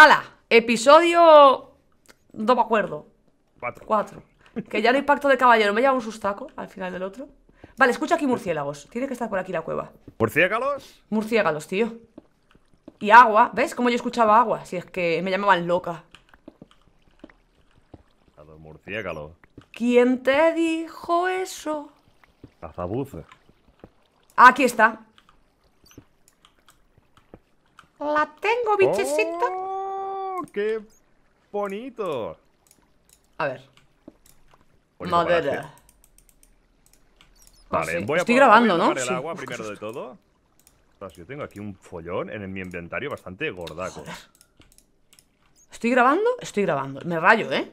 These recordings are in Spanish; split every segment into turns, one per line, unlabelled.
¡Hala! Episodio. No me acuerdo. Cuatro. Cuatro. Que ya no hay pacto de caballero. Me lleva un sustaco al final del otro. Vale, escucha aquí murciélagos. Tiene que estar por aquí la cueva.
¿Murciélagos?
Murciélagos, tío. Y agua. ¿Ves? cómo yo escuchaba agua. Si es que me llamaban loca.
A murciélagos.
¿Quién te dijo eso?
Azabuce. Aquí está.
La tengo, bichecita.
Oh qué bonito! A ver. Madera. Vale, Estoy grabando, ¿no? el agua primero de todo. yo tengo aquí un follón en mi inventario bastante gordaco.
¿Estoy grabando? Estoy grabando. Me rayo, ¿eh?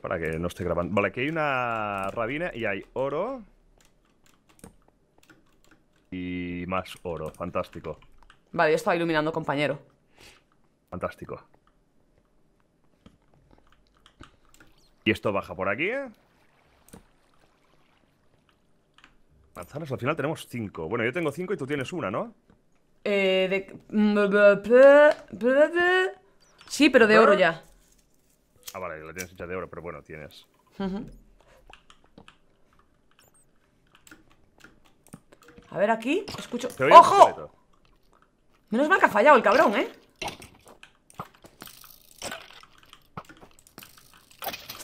para que no esté grabando. Vale, aquí hay una rabina y hay oro. Y más oro. Fantástico.
Vale, yo estaba iluminando, compañero.
Fantástico. Y esto baja por aquí. ¿eh? Manzanas, al final tenemos cinco. Bueno, yo tengo cinco y tú tienes una, ¿no?
Eh, mm, Sí, pero de oro ya.
Ah, vale, la tienes hecha de oro, pero bueno, tienes.
A ver aquí, escucho... ¡Ojo! Menos mal que ha fallado el cabrón, ¿eh?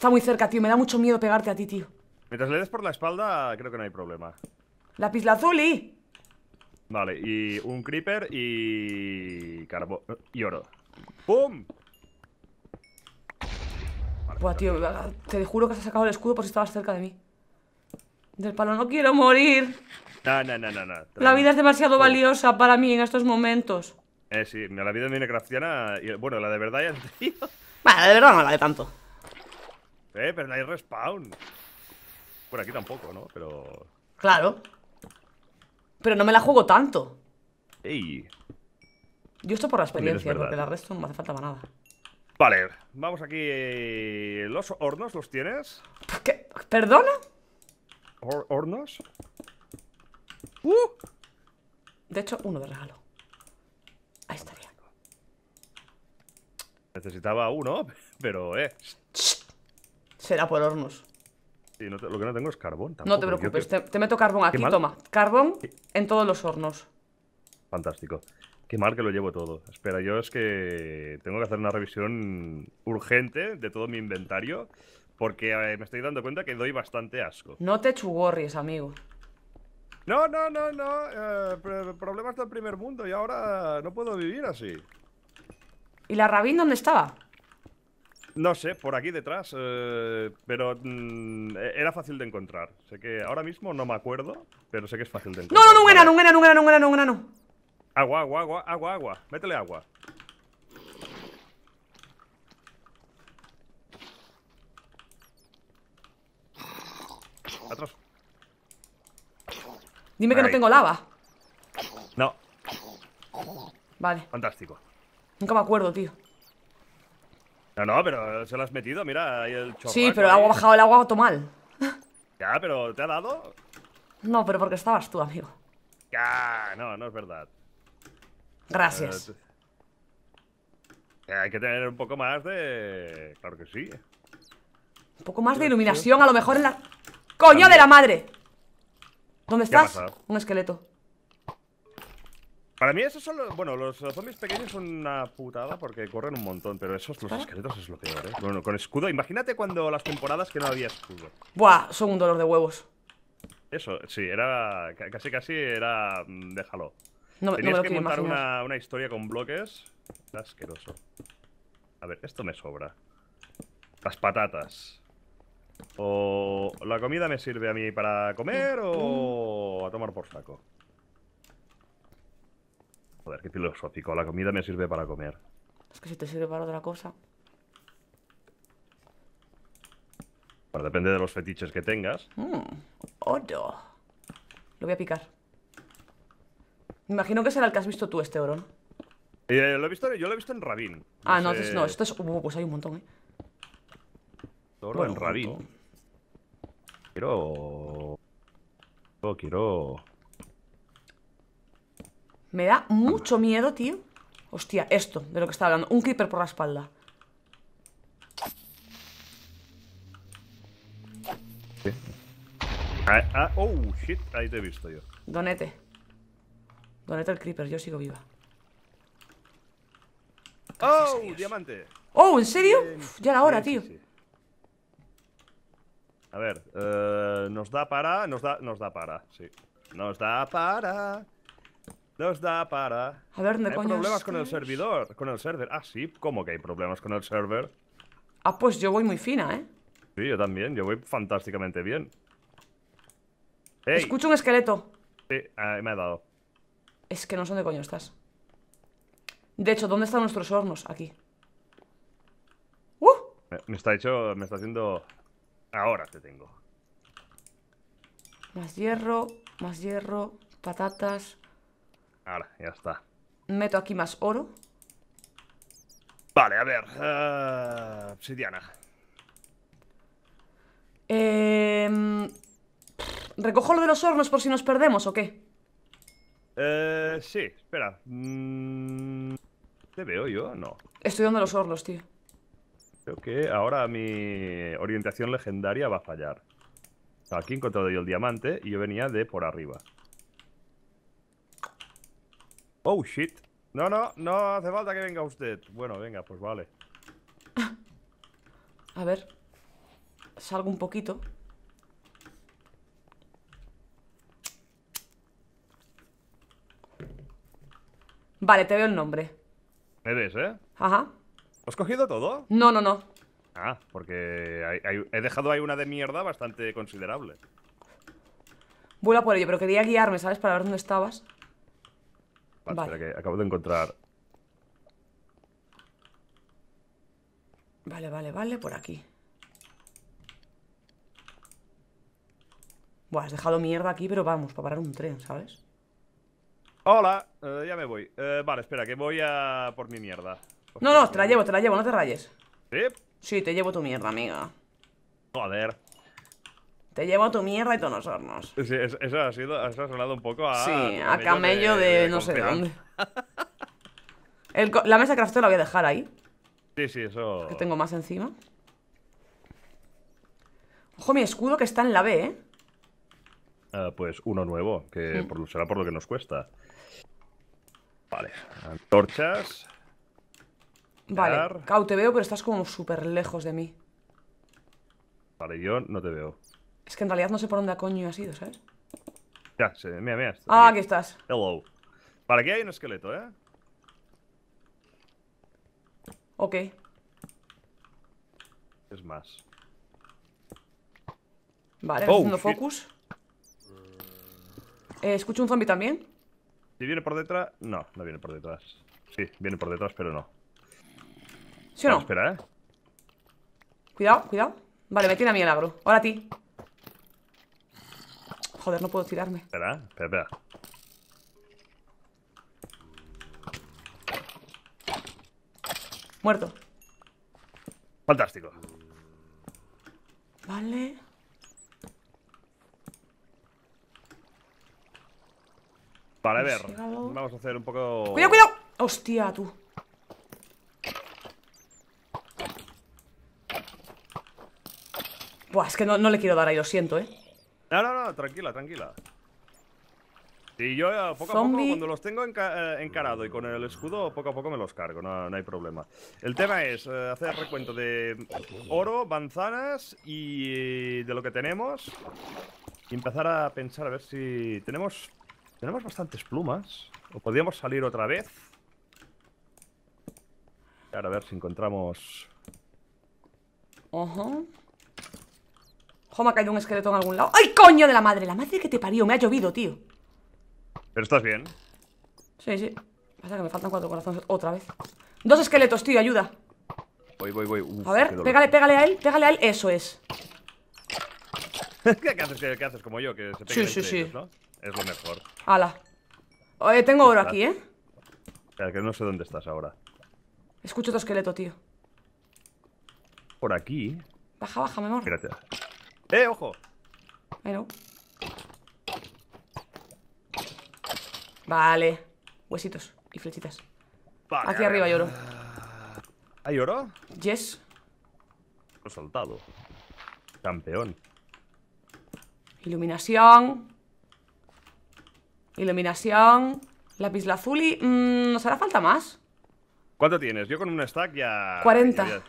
Está muy cerca, tío. Me da mucho miedo pegarte a ti, tío.
Mientras le des por la espalda, creo que no hay problema.
La y
Vale, y un creeper y... carbón y oro. ¡Pum!
Buah, tío, ah, te juro que has sacado el escudo por si estabas cerca de mí. Del palo, no quiero morir.
No, no, no, no. La vida es
demasiado oh. valiosa para mí en estos momentos.
Eh, sí, la vida de minecraftiana. Bueno, la de verdad ya. Bueno, de verdad no la de tanto. Eh, pero no hay respawn. Por aquí tampoco, ¿no? Pero... Claro.
Pero no me la juego tanto. Ey. Yo esto por la experiencia, porque la resto no me hace falta para nada.
Vale, vamos aquí. ¿Los hornos los tienes? ¿Perdona? ¿Hornos?
Uh. De hecho, uno de regalo. Ahí estaría.
Necesitaba uno, pero eh
será por hornos.
no lo que no tengo es carbón. no te preocupes,
te, meto carbón aquí, toma. Carbón en todos los hornos.
Fantástico. Qué mal que lo llevo todo. Espera, yo es que tengo que hacer una revisión urgente de todo mi inventario porque eh, me estoy dando cuenta que doy bastante asco. No te chugorries, amigo. No, no, no, no. Eh, problema problemas del primer mundo y ahora no puedo vivir así. ¿Y la rabín dónde estaba? No sé, por aquí detrás, eh, pero mm, e-, era fácil de encontrar. Sé que ahora mismo no me acuerdo, pero sé que es fácil de encontrar. No,
no, no, era, no, era, no, era, no, era, no, no.
Agua, agua, agua, agua, agua. Métele agua. Atrás. Dime que no tengo lava. No.
Vale. Fantástico. Nunca me acuerdo, tío.
No, no, pero se lo has metido, mira, ahí el Sí, pero ha bajado el
agua automal.
Ya, pero ¿te ha dado?
No, pero porque estabas tú, amigo.
Ya, no, no es verdad.
Gracias.
Eh, eh, hay que tener un poco más de... Claro que sí.
Un poco más de iluminación, a lo mejor en la... ¡Coño de la madre! ¿Dónde estás? Un esqueleto.
Para mí esos son los... Bueno, los zombies pequeños son una putada porque corren un montón, pero esos, los esqueletos, es lo peor, ¿eh? Bueno, con escudo... Imagínate cuando las temporadas que no había escudo.
Buah, son un dolor de huevos.
Eso, sí, era... Casi, casi era... Mm, déjalo.
No, no me lo que montar una,
una, historia con bloques. asqueroso. A ver, esto me sobra. Las patatas. O la comida me sirve a mí para comer o a tomar por saco. Joder, qué filosófico. La comida me sirve para comer.
Es que si te sirve para otra cosa.
Bueno, depende de los fetiches que tengas. Mm, oro.
Lo voy a picar. Me imagino que será el que has visto tú, este oro,
eh, lo he visto, yo lo he visto en Rabin. ah, no, no, esto este es. Uh, pues hay un montón, ¿eh? Oro en Rabin. Quiero. Quiero.
Me da mucho miedo, tío. Hostia, esto, de lo que está hablando. Un creeper por la espalda.
Sí. Ah, ah, oh, shit, ahí te he visto yo.
Donete. Donete el creeper, yo sigo viva.
¡Oh, diamante!
¡Oh, en serio! ya la hora, tío.
A ver, eh, nos da para, nos da, nos da para, sí. Nos da para nos da para. A ver, ¿dónde hay problemas con el servidor, con el server. Ah, sí, ¿cómo que hay problemas con el server? Ah, pues yo voy muy fina, ¿eh? Sí, yo también, yo voy fantásticamente bien. ¡Ey! Escucho un esqueleto. Sí, me ha dado.
Es que no sé dónde coño estás. De hecho, ¿dónde están nuestros hornos? Aquí.
¡Uh! está hecho. Me está haciendo. Ahora te tengo.
Más hierro, más hierro, patatas.
Ahora, ya está.
Meto aquí más oro.
Vale, a ver. Uh, obsidiana.
Em, ¿Recojo lo de los hornos por si nos perdemos o
qué? Eh, sí, espera. Mm, ¿Te veo yo? No. Estoy donde los hornos, tío. Creo que ahora mi orientación legendaria va a fallar. Aquí he encontrado yo el diamante y yo venía de por arriba. Oh, shit. No, no, no hace falta que venga usted. Bueno, venga, pues vale.
A ver. Salgo un poquito. Vale, te veo el nombre.
¿Me ves, eh? Ajá. ¿Has cogido todo? No, no, no. Ah, porque he dejado ahí una de mierda bastante considerable.
Vuela por ello, pero quería guiarme, ¿sabes? Para ver dónde estabas.
Vale, espera que acabo de encontrar.
Vale, vale, vale, por aquí. Buah, has dejado mierda aquí, pero vamos, para parar un tren, ¿sabes?
Hola, eh, ya me voy. Eh, vale, espera, que voy a por mi mierda. no, no, te la llevo, te la llevo, no te rayes. ¿Sí? Sí, te llevo tu mierda, amiga. Joder.
Te llevo a tu mierda y tonos hornos.
Sí, eso ha, sido, sonado un poco a. Sí, a camello de, no sé dónde.
la mesa crafteo la voy a dejar ahí.
Sí, sí, eso. Que
tengo más encima. Ojo, mi escudo que está en la B, ¿eh?
Ah, pues uno nuevo, que será por lo que nos cuesta. Vale, antorchas.
Vale, Cau, te veo, pero estás como súper lejos de mí.
Vale, yo no te veo.
Es que en realidad no sé por dónde coño has ido, ¿sabes?
Ya, sí, mira, mira. ah, aquí. estás. Hello. Para aquí hay un esqueleto, ¿eh? Ok. Es más. Vale, oh, haciendo focus.
Eh, ¿Escucho un zombie también?
Si viene por detrás... No, no viene por detrás. Sí, viene por detrás, pero no. ¿Sí o no? Espera, ¿eh?
Cuidado, cuidado. Vale, me tiene a mí el Ahora a ti. Joder, no puedo tirarme.
Espera, espera, espera. Muerto. Fantástico. Vale. Vale, a ver. Vamos a hacer un poco. ¡Cuidado, cuidado!
¡Hostia, tú! Buah, es que no, no le quiero dar ahí, lo siento, eh.
No, no, no, tranquila, tranquila. Y yo eh, poco a poco, cuando los tengo eh, encarado y con el escudo, poco a poco me los cargo, no, hay problema. El tema es eh, hacer recuento de oro, manzanas y de lo que tenemos. Y empezar a pensar a ver si tenemos, tenemos bastantes plumas. O podríamos salir otra vez. Ahora a ver si encontramos...
Ajá. Ojo, ha caído un esqueleto en algún lado ¡Ay, coño de la madre! La madre que te parió, me ha llovido, tío ¿Pero estás bien? Sí, sí Pasa que me faltan cuatro corazones otra vez Dos esqueletos, tío, ayuda
Voy, voy, voy A ver, pégale,
pégale a él, pégale a él Eso es
¿Qué haces, qué, ¿Qué haces? como yo? Que se sí, sí, sí. ¿no? Es lo mejor
Ala Tengo oro aquí, ¿eh?
Claro, que no sé dónde estás ahora
Escucho tu esqueleto, tío
Por aquí Baja, baja, mi amor ¡Eh, ojo!
Bueno. Vale. Huesitos y flechitas. Hacia Aquí arriba hay oro.
¿Hay ah. oro? Yes. Lo saltado. Campeón.
Iluminación. Iluminación. Lápiz lazuli. y mm, ¿Nos hará falta más?
¿Cuánto tienes? Yo con un stack ya... 40.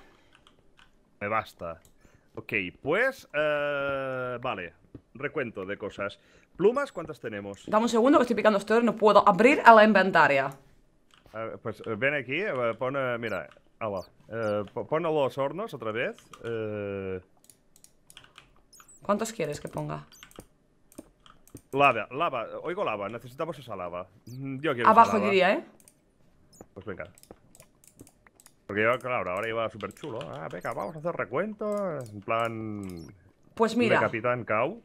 Me basta. Ok, pues... Eh, vale, recuento de cosas. Plumas, ¿cuántas tenemos? Dame un
segundo que estoy picando y no puedo abrir a la inventaria.
pues eh, ven aquí, eh, pon... mira, agua. Ah, pon los hornos otra vez.
¿Cuántos quieres que ponga?
Lava, lava, oigo lava, necesitamos esa lava. Yo quiero Abajo diría, ¿eh? Pues venga, porque yo, claro, ahora iba súper chulo. Ah, venga, vamos a hacer recuentos, En plan. Pues mira. De Capitán Cow,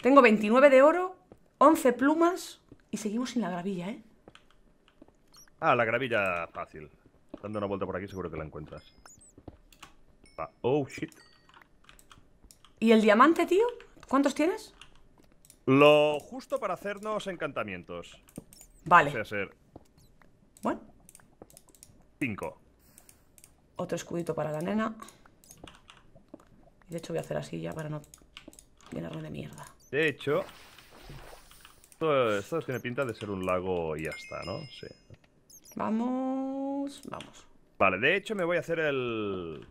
Tengo 29 de oro, 11 plumas y seguimos sin la gravilla, ¿eh?
Ah, la gravilla fácil. Dando una vuelta por aquí seguro que la encuentras. oh, shit.
¿Y el diamante, tío? ¿Cuántos tienes?
Lo justo para hacernos encantamientos. Vale. O sea, ser... Bueno. Cinco.
Otro escudito para la nena. y De hecho voy a hacer así ya para no
llenarme de mierda. De hecho, esto, tiene pinta de ser un lago y ya está, ¿no? Sí.
Vamos, vamos.
Vale, de hecho me voy a hacer el...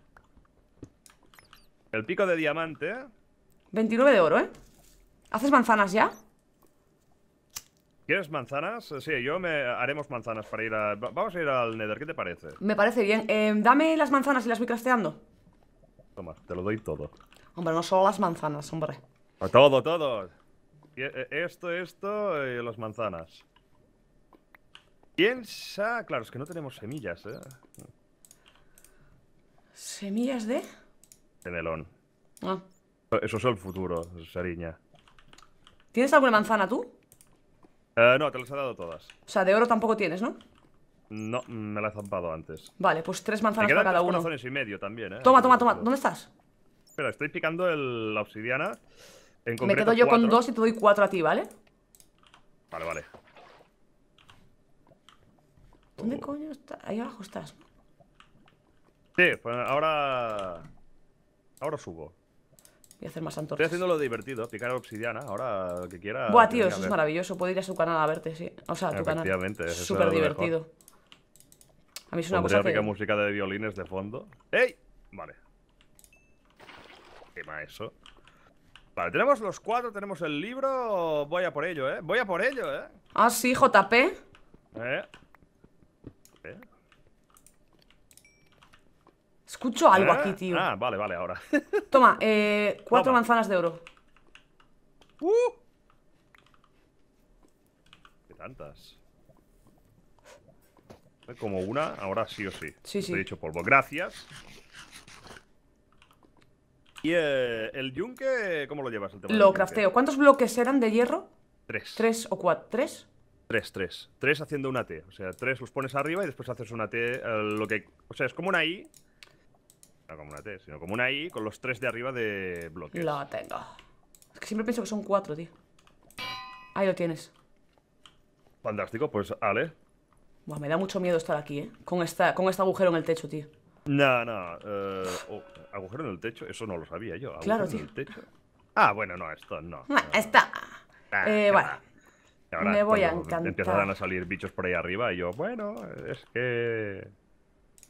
El pico de diamante.
29 de oro, ¿eh? ¿Haces manzanas ya?
¿Quieres manzanas? Sí, yo me haremos manzanas para ir a... Vamos a ir al Nether, ¿qué te parece?
Me parece bien. Em, dame las manzanas y las voy casteando.
Toma, te lo doy todo.
Hombre, no solo las manzanas, hombre.
A todo, todo. Eh, esto, esto y eh, las manzanas. Piensa... Claro, es que no tenemos semillas, ¿eh?
¿Semillas de...? De melón. Ah.
Eso es el futuro, Sariña.
¿Tienes alguna manzana tú?
Eh, no, te las he dado todas.
O sea, de oro tampoco tienes, ¿no?
No, me la he zampado antes.
Vale, pues tres manzanas para cada uno. y medio
también, ¿eh? Toma, toma,
toma. ¿Dónde estás?
Espera, estoy picando el, la obsidiana. En me quedo yo con dos
y te doy cuatro a ti, ¿vale?
Vale, vale. ¿Dónde coño estás? Ahí abajo estás. Sí, pues ahora... Ahora subo. Y hacer más antorchas. Estoy haciendo lo divertido, picar obsidiana, ahora que quiera. Buah, tío, eso es
maravilloso. Puedo ir a su canal a verte, sí. O sea, a tu canal. Es súper divertido. A mí es una cosa rica música
de violines de fondo. ¡Ey! Vale. Quema eso. Vale, tenemos los cuatro, tenemos el libro. Voy a por ello, ¿eh? Voy a por ello, ¿eh?
Ah, sí, JP.
¿Eh? ¿Eh? Escucho algo ¿Eh? aquí, tío. Ah, vale, vale, ahora.
Toma, eh, cuatro manzanas de oro. ¡Uh!
¿Qué tantas? Como una, ahora sí o sí. Sí, sí. he dicho polvo. Gracias. ¿Y eh, el yunque, cómo lo llevas? lo crafteo.
¿Cuántos bloques eran de hierro?
Tres. ¿Tres o cuatro? ¿Tres? Tres, tres. Tres haciendo una T. O sea, tres los pones arriba y después haces una T. Eh, lo que, o sea, es como una I, como una T, sino como una I con los tres de arriba de bloques. Lo
tengo. Es que siempre pienso que son cuatro, tío. Ahí lo tienes.
Fantástico, pues Ale.
Buah, me da mucho miedo estar aquí, ¿eh? Con, esta, con este agujero en el techo, tío.
No, no. Eh, oh, agujero en el techo, eso no lo sabía yo. claro, Ah, bueno, no, esto no. Ah, está. Ah, eh, vale. me voy a encantar. Empiezan a salir bichos por ahí arriba y yo, bueno, es que...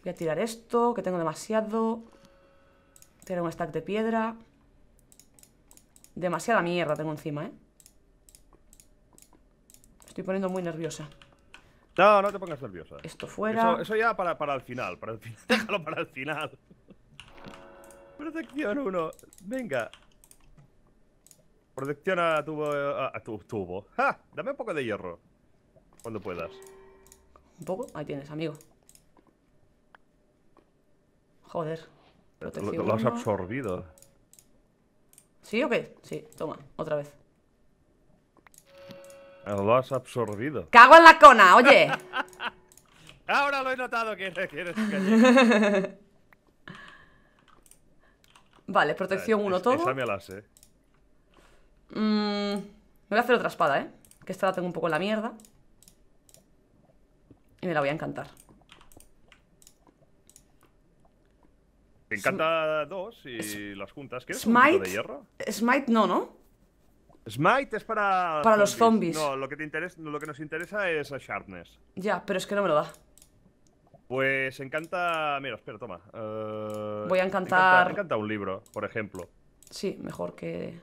Voy a tirar esto, que tengo demasiado. Tiene un stack de piedra. Demasiada mierda tengo encima, ¿eh? Estoy poniendo muy nerviosa.
No, no te pongas nerviosa. Esto fuera. Eso, ya para, para, el final, para el final. Déjalo para el final. Protección uno, Venga. Protección a tubo. A, a tu tubo. ¡Ja! Dame un poco de hierro. Cuando puedas.
¿Un poco? Ahí tienes, amigo. Joder lo, has
absorbido.
¿Sí o qué? Sí, toma, otra vez.
Ah, lo has absorbido. ¡Cago en
la cona, oye!
Ahora lo he notado que quieres
Vale, protección 1 ah, todo.
me mm,
me voy a hacer otra espada, ¿eh? Que esta la tengo un poco en la mierda. Y me la voy a encantar.
encanta dos y las juntas. ¿Qué es? Smite, de hierro?
Smite no, ¿no? Smite es para. Para los zombies. No, lo
que, nos interesa es a Sharpness.
Ya, pero es que no me lo da.
Pues encanta. Mira, espera, toma. Eh, Voy a encantar. Me encanta, un libro, por ejemplo.
Sí, mejor que.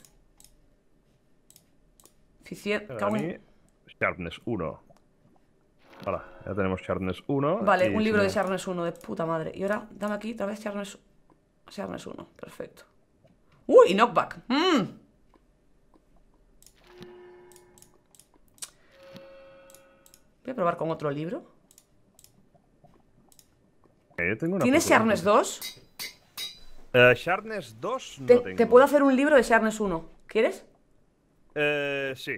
Eficiente.
Sharpness 1. Hola, ya tenemos Sharpness 1. Vale, un libro de
Sharpness 1, de puta madre. Y ahora, dame aquí, otra vez Sharpness sea, 1, perfecto. ¡Uy! Knockback. Mm. Voy a probar con otro libro.
Eh, ¿Tienes Sharnes 2? Eh, Sharnes 2 no te, tengo. te, puedo
hacer un libro de Sharnes 1. ¿Quieres?
Eh, sí.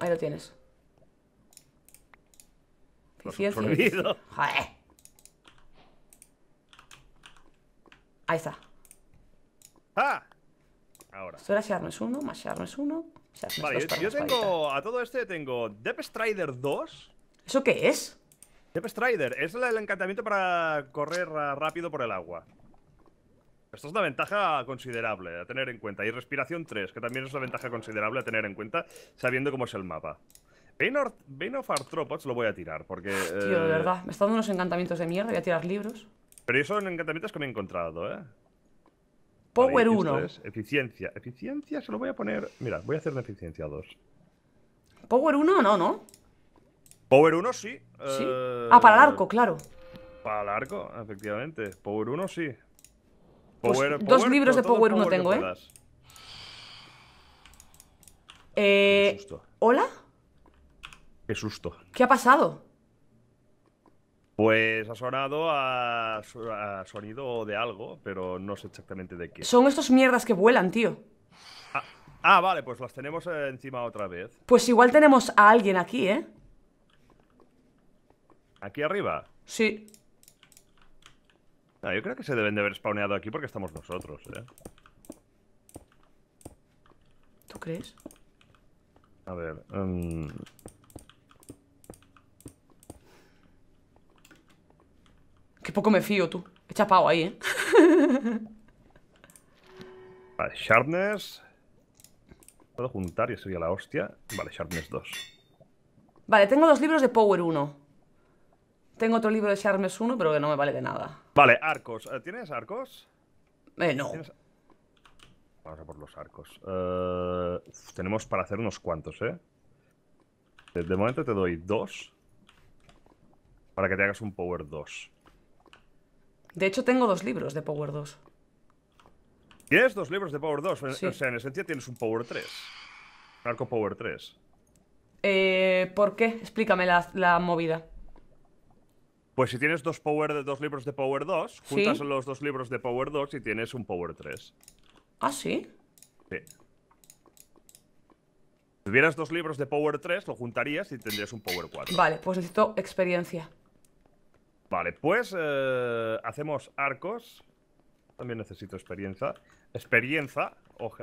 Ahí lo tienes. Lo Joder. Ahí está. ¡Ah! Ahora. Esto era Sharn es 1, más es Vale, yo, tengo.
A todo este tengo Deep Strider 2. ¿Eso qué es? Deep Strider es el, encantamiento para correr rápido por el agua. Esto es una ventaja considerable a tener en cuenta. Y respiración 3, que también es una ventaja considerable a tener en cuenta, sabiendo cómo es el mapa. Vein of Arthropods lo voy a tirar, porque... Tío, de eh, verdad,
me está dando unos encantamientos de mierda, voy a
tirar libros. Pero esos son encantamientos que me he encontrado, ¿eh? Power 1. Eficiencia. Eficiencia se lo voy a poner. Mira, voy a hacer una eficiencia 2. Power
1 no, ¿no?
Power 1 sí. ¿Sí? Eh, ah, para el arco, claro. Para el arco, efectivamente. Power 1 sí.
Power, pues power, dos libros de Power 1 tengo, ¿eh? Eh. ¿Hola? Qué susto. ¿Qué ha pasado?
Pues ha sonado a, sonido de algo, pero no sé exactamente de qué. Son estos mierdas
que vuelan, tío.
Ah, ah vale, pues las tenemos eh, encima otra vez.
Pues igual tenemos a alguien aquí, ¿eh?
¿Aquí arriba? Sí. Ah, yo creo que se deben de haber spawneado aquí porque estamos nosotros, ¿eh? ¿Tú crees? A ver... mmm...
Qué poco me fío, tú. He chapado ahí, ¿eh?
vale, Sharpness. Puedo juntar y sería la hostia. Vale, Sharpness 2.
Vale, tengo dos libros de Power 1. Tengo otro libro de Sharpness 1, pero
que no me vale de nada. Vale, arcos. Eh, ¿Tienes arcos? Eh, no. Vamos a por los arcos. Eh, tenemos para hacer unos cuantos, ¿eh? de, momento te doy dos. Para que te hagas un Power 2.
De hecho, tengo dos libros de Power 2.
Tienes dos libros de Power 2. O sea, en esencia tienes un Power 3. Un arco Power 3.
Eh, ¿Por qué? Explícame la, movida.
Pues si tienes dos, power, dos libros de Power 2, juntas los dos libros de Power 2 y tienes un Power 3. ¿Ah, sí? Sí. Si tuvieras dos libros de Power 3, lo juntarías y tendrías un Power 4.
Vale, pues necesito experiencia.
Vale, pues eh, hacemos arcos. También necesito experiencia. Experiencia.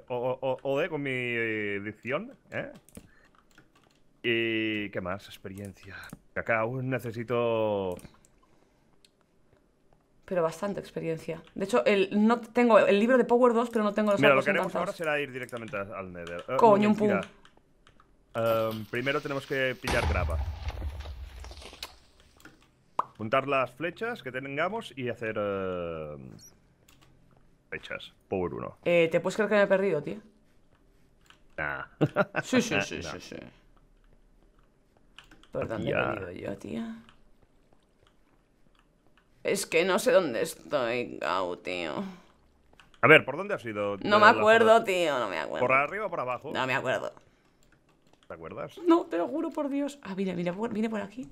O, de con mi edición ¿eh? ¿Y qué más? Experiencia. Acá aún necesito...
Pero bastante experiencia. De hecho, el, no tengo el libro de Power 2, pero no tengo los Mira, lo que haremos ahora
será ir directamente al Nether. Eh, Coño, un pum. Eh, primero tenemos que pillar grava. Juntar las flechas que tengamos y hacer... Eh, flechas, por uno. Eh, ¿Te
puedes creer que me he perdido, tío? Nah.
Sí, sí, sí, sí, sí. ¿Por dónde he perdido yo, tío?
Es que no sé dónde estoy, Gau, tío.
A ver, ¿por dónde has ido? No me acuerdo, tío, no me acuerdo. ¿Por arriba o por abajo? No me acuerdo. ¿Te acuerdas?
No, te lo juro por Dios. Ah, mira, mira, viene por aquí.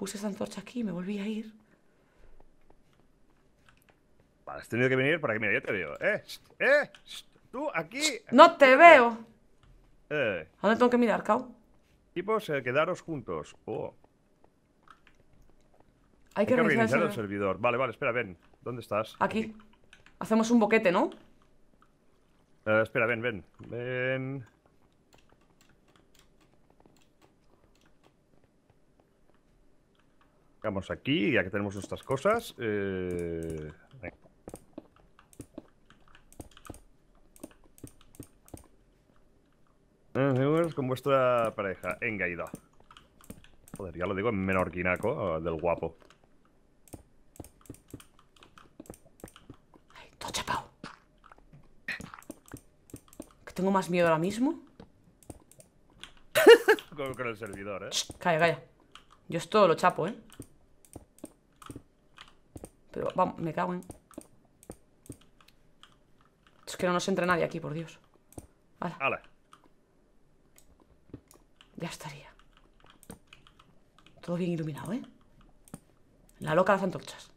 Puse esa antorcha aquí y me volví a ir.
Vale, has tenido que venir para que, mira, yo te veo. ¡Eh!
¡Eh! ¡Tú aquí! ¡No te veo!
Eh. ¿A dónde tengo que mirar, Cao? Tipos, eh, quedaros juntos. Oh. Hay, que, reiniciar organizar el servidor. Vale, vale, espera, ven. ¿Dónde estás? Aquí.
Hacemos un boquete, ¿no?
Eh, espera, ven, ven. Ven. Vamos aquí, ya que tenemos nuestras cosas. Eh... eh con vuestra pareja, engaida. Joder, ya lo digo en menorquinaco ah, del guapo.
Todo chapao. ¿Que tengo más miedo ahora mismo?
con, el servidor, eh.
calla, calla. Yo esto lo chapo, eh me cago en... Es que no nos entra nadie aquí, por Dios. Vale Ya estaría. Todo bien iluminado, ¿eh? La loca de las antorchas.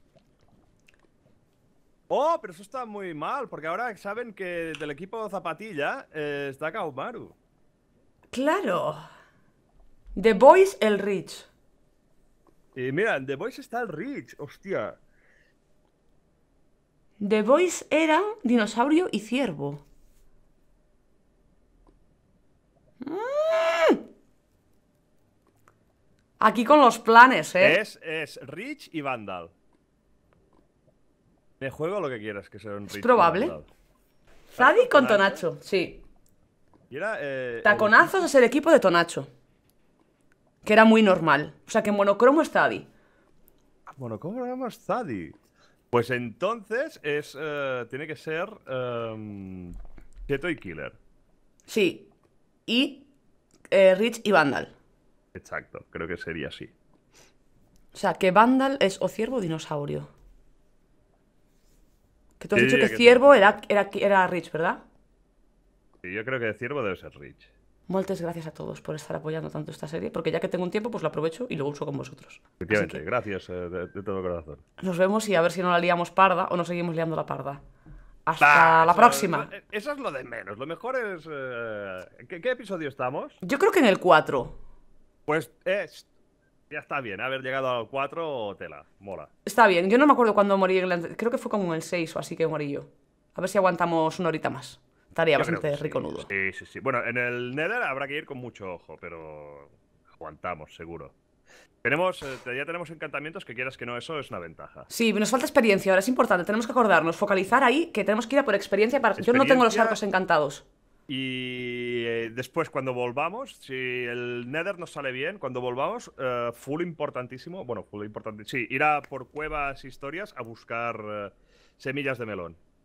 Oh, pero eso está muy mal, porque ahora saben que del equipo Zapatilla eh, está Kaumaru. Claro. The Boys el Rich. Y mira, The Boys está el Rich, hostia.
The Boys era dinosaurio y ciervo. Mm. Aquí con los planes, ¿eh? Es,
es Rich y Vandal. Me juego lo que quieras, que sea un Rich. Es probable. Zadi con Tonacho, sí. Eh, Taconazos es
el equipo de Tonacho. Que era muy normal. O sea que monocromo es Zadi.
Ah, monocromo es Zadi. Pues entonces es eh, tiene que ser um, y Killer. Sí. Y eh, Rich y Vandal. Exacto, creo que sería así.
O sea, que Vandal es o ciervo o dinosaurio.
Que tú has dicho que, ciervo
era, era, era Rich, ¿verdad?
Sí, yo creo que ciervo debe ser Rich.
Muchas gracias a todos por estar apoyando tanto esta serie, porque ya que tengo un tiempo, pues lo aprovecho y lo uso con vosotros. Efectivamente,
gracias eh, de, todo corazón.
Nos vemos y a ver si no la liamos parda o no seguimos liando la parda. Hasta la próxima.
Eh, eh, eso, es lo de menos. Lo mejor es. ¿qué, episodio estamos?
Yo creo que en el 4.
Pues Ya está bien, haber llegado al 4, tela, mola.
Está bien, yo no me acuerdo cuándo morí, creo que fue como en el 6 o así que morí yo. A ver si aguantamos una horita más. Estaría bastante rico sí, nudo.
Sí, sí, sí. Bueno, en el Nether habrá que ir con mucho ojo, pero aguantamos, seguro. Tenemos, eh, ya tenemos encantamientos que quieras que no, eso es una ventaja. Sí,
nos falta experiencia, ahora es importante, tenemos que acordarnos, focalizar ahí, que tenemos que ir a por experiencia para... Yo no tengo los
arcos encantados. Y eh, después, cuando volvamos, si el Nether nos sale bien, cuando volvamos, eh, full importantísimo, bueno, full importantísimo, sí, ir a por cuevas, historias, a buscar semillas de melón.